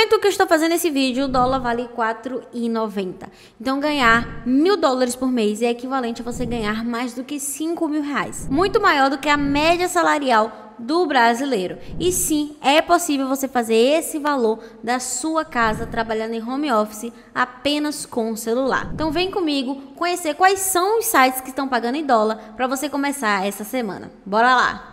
momento que eu estou fazendo esse vídeo, o dólar vale 4,90. Então ganhar mil dólares por mês é equivalente a você ganhar mais do que 5 mil reais. Muito maior do que a média salarial do brasileiro. E sim, é possível você fazer esse valor da sua casa trabalhando em home office apenas com o celular. Então vem comigo conhecer quais são os sites que estão pagando em dólar para você começar essa semana. Bora lá.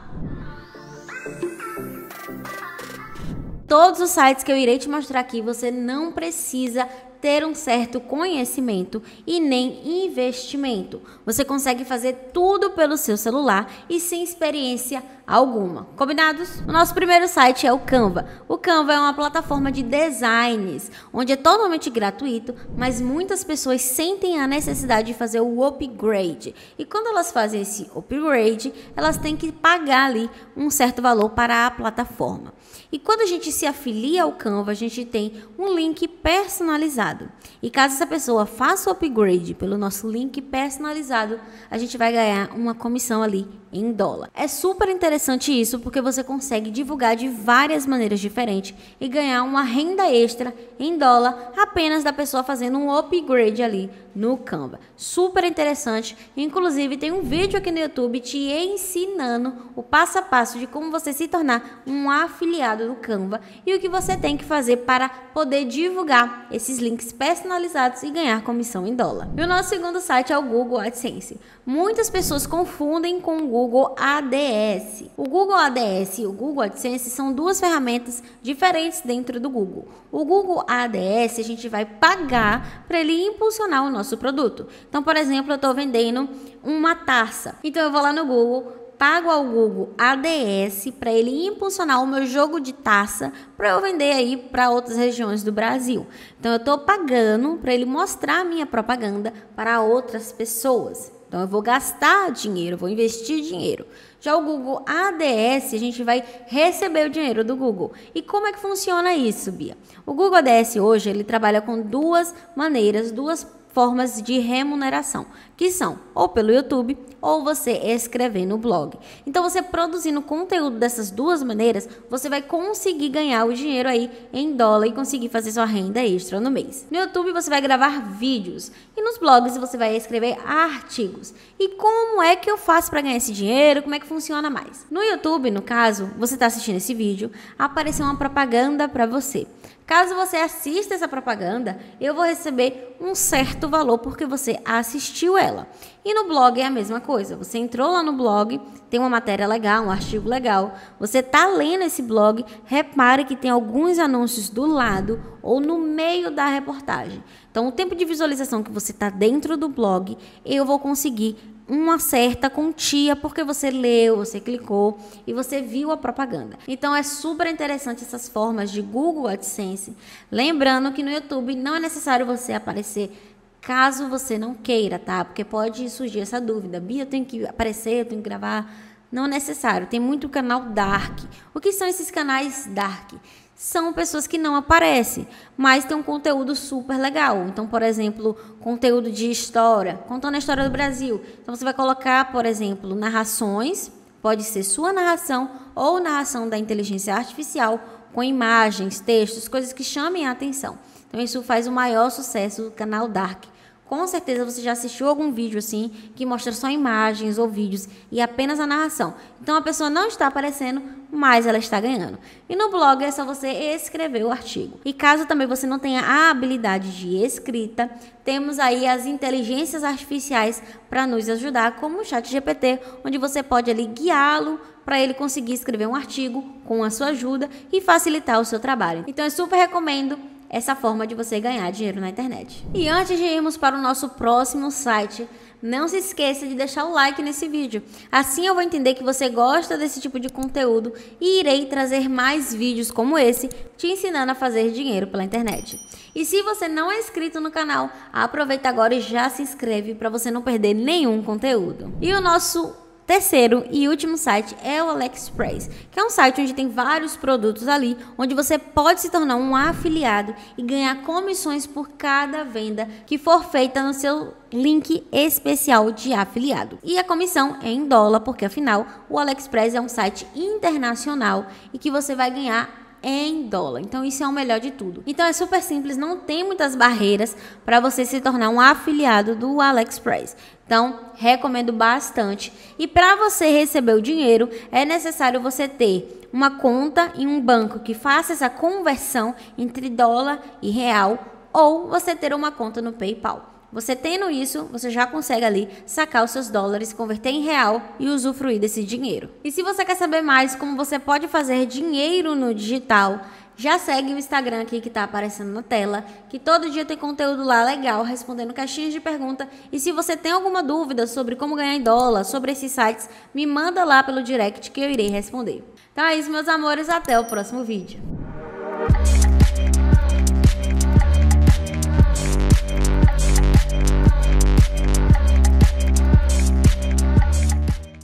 Todos os sites que eu irei te mostrar aqui, você não precisa ter um certo conhecimento e nem investimento. Você consegue fazer tudo pelo seu celular e sem experiência alguma. Combinados? O nosso primeiro site é o Canva. O Canva é uma plataforma de designs, onde é totalmente gratuito, mas muitas pessoas sentem a necessidade de fazer o upgrade. E quando elas fazem esse upgrade, elas têm que pagar ali um certo valor para a plataforma. E quando a gente se afilia ao Canva, a gente tem um link personalizado e caso essa pessoa faça o upgrade pelo nosso link personalizado, a gente vai ganhar uma comissão ali em dólar. É super interessante isso porque você consegue divulgar de várias maneiras diferentes e ganhar uma renda extra em dólar apenas da pessoa fazendo um upgrade ali no Canva. Super interessante. Inclusive tem um vídeo aqui no YouTube te ensinando o passo a passo de como você se tornar um afiliado do Canva e o que você tem que fazer para poder divulgar esses links links personalizados e ganhar comissão em dólar. E o nosso segundo site é o Google AdSense. Muitas pessoas confundem com o Google ADS. O Google ADS e o Google AdSense são duas ferramentas diferentes dentro do Google. O Google ADS a gente vai pagar para ele impulsionar o nosso produto. Então, por exemplo, eu estou vendendo uma taça. Então eu vou lá no Google, pago ao Google ADS para ele impulsionar o meu jogo de taça para eu vender aí para outras regiões do Brasil. Então eu estou pagando para ele mostrar a minha propaganda para outras pessoas. Então eu vou gastar dinheiro, vou investir dinheiro. Já o Google ADS, a gente vai receber o dinheiro do Google. E como é que funciona isso, Bia? O Google ADS hoje, ele trabalha com duas maneiras, duas formas de remuneração, que são ou pelo YouTube ou você escrever no blog. Então você produzindo conteúdo dessas duas maneiras, você vai conseguir ganhar o dinheiro aí em dólar e conseguir fazer sua renda extra no mês. No YouTube você vai gravar vídeos e nos blogs você vai escrever artigos. E como é que eu faço para ganhar esse dinheiro? Como é que funciona mais? No YouTube, no caso, você está assistindo esse vídeo, apareceu uma propaganda para você. Caso você assista essa propaganda, eu vou receber um certo valor porque você assistiu ela. E no blog é a mesma coisa. Você entrou lá no blog, tem uma matéria legal, um artigo legal. Você tá lendo esse blog, repare que tem alguns anúncios do lado ou no meio da reportagem. Então, o tempo de visualização que você está dentro do blog, eu vou conseguir uma certa quantia porque você leu, você clicou e você viu a propaganda. Então é super interessante essas formas de Google AdSense. Lembrando que no YouTube não é necessário você aparecer caso você não queira, tá? Porque pode surgir essa dúvida. Bia, eu tenho que aparecer, eu tenho que gravar. Não é necessário. Tem muito canal dark. O que são esses canais dark? são pessoas que não aparecem, mas tem um conteúdo super legal. Então, por exemplo, conteúdo de história, contando a história do Brasil. Então, você vai colocar, por exemplo, narrações, pode ser sua narração ou narração da inteligência artificial, com imagens, textos, coisas que chamem a atenção. Então, isso faz o maior sucesso do canal Dark. Com certeza você já assistiu algum vídeo assim que mostra só imagens ou vídeos e apenas a narração. Então a pessoa não está aparecendo, mas ela está ganhando. E no blog é só você escrever o artigo. E caso também você não tenha a habilidade de escrita, temos aí as inteligências artificiais para nos ajudar, como o ChatGPT, onde você pode ali guiá-lo para ele conseguir escrever um artigo com a sua ajuda e facilitar o seu trabalho. Então eu super recomendo essa forma de você ganhar dinheiro na internet. E antes de irmos para o nosso próximo site, não se esqueça de deixar o like nesse vídeo. Assim eu vou entender que você gosta desse tipo de conteúdo e irei trazer mais vídeos como esse te ensinando a fazer dinheiro pela internet. E se você não é inscrito no canal, aproveita agora e já se inscreve para você não perder nenhum conteúdo. E o nosso Terceiro e último site é o AliExpress, que é um site onde tem vários produtos ali, onde você pode se tornar um afiliado e ganhar comissões por cada venda que for feita no seu link especial de afiliado. E a comissão é em dólar, porque afinal o AliExpress é um site internacional e que você vai ganhar em dólar. Então isso é o melhor de tudo. Então é super simples, não tem muitas barreiras para você se tornar um afiliado do AliExpress. Então, recomendo bastante. E para você receber o dinheiro, é necessário você ter uma conta em um banco que faça essa conversão entre dólar e real ou você ter uma conta no PayPal. Você tendo isso, você já consegue ali sacar os seus dólares, converter em real e usufruir desse dinheiro. E se você quer saber mais como você pode fazer dinheiro no digital, já segue o Instagram aqui que está aparecendo na tela, que todo dia tem conteúdo lá legal, respondendo caixinhas de pergunta. E se você tem alguma dúvida sobre como ganhar em dólar, sobre esses sites, me manda lá pelo direct que eu irei responder. Então é isso, meus amores, até o próximo vídeo.